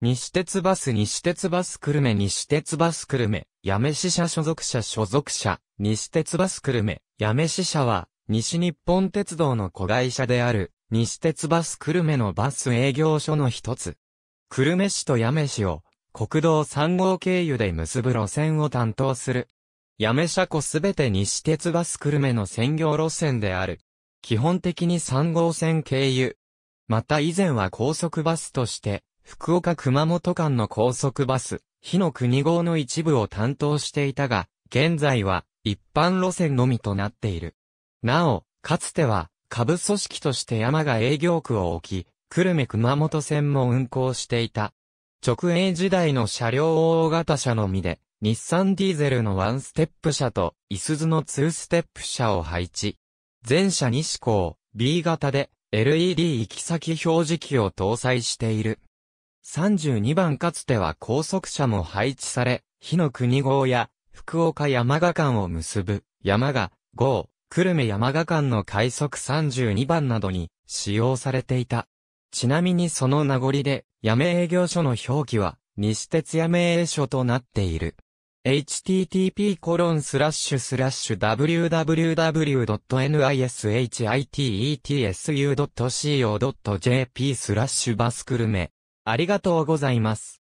西鉄バス西鉄バス久留米西鉄バス久留米、八女支社所属者所属者、西鉄バス久留米、八女支社は、西日本鉄道の子会社である、西鉄バス久留米のバス営業所の一つ。久留米市と八女市を、国道3号経由で結ぶ路線を担当する。八女車庫すべて西鉄バス久留米の専業路線である。基本的に3号線経由。また以前は高速バスとして、福岡熊本間の高速バス、日の国号の一部を担当していたが、現在は一般路線のみとなっている。なお、かつては、下部組織として山が営業区を置き、久留米熊本線も運行していた。直営時代の車両大型車のみで、日産ディーゼルのワンステップ車と、イスズのツーステップ車を配置。全車西向、B 型で、LED 行き先表示器を搭載している。32番かつては高速車も配置され、日の国号や福岡山賀間を結ぶ山賀号、久留米山賀間の快速32番などに使用されていた。ちなみにその名残で、八女営業所の表記は、西鉄八女営所となっている。http コロンスラッシュスラッシュ www.nishiteetsu.co.jp スラッシュバスクルメありがとうございます。